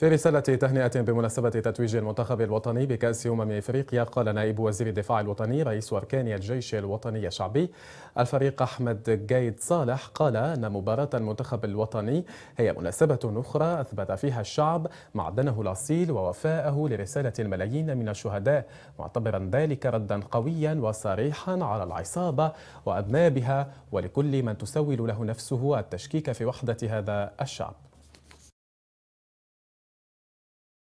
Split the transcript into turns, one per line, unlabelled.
في رسالة تهنئة بمناسبة تتويج المنتخب الوطني بكأس أمم إفريقيا قال نائب وزير الدفاع الوطني رئيس أركان الجيش الوطني الشعبي الفريق أحمد جايد صالح قال أن مباراة المنتخب الوطني هي مناسبة أخرى أثبت فيها الشعب معدنه الأصيل ووفاءه لرسالة الملايين من الشهداء معتبرا ذلك ردا قويا وصريحا على العصابة وأبنابها ولكل من تسول له نفسه التشكيك في وحدة هذا الشعب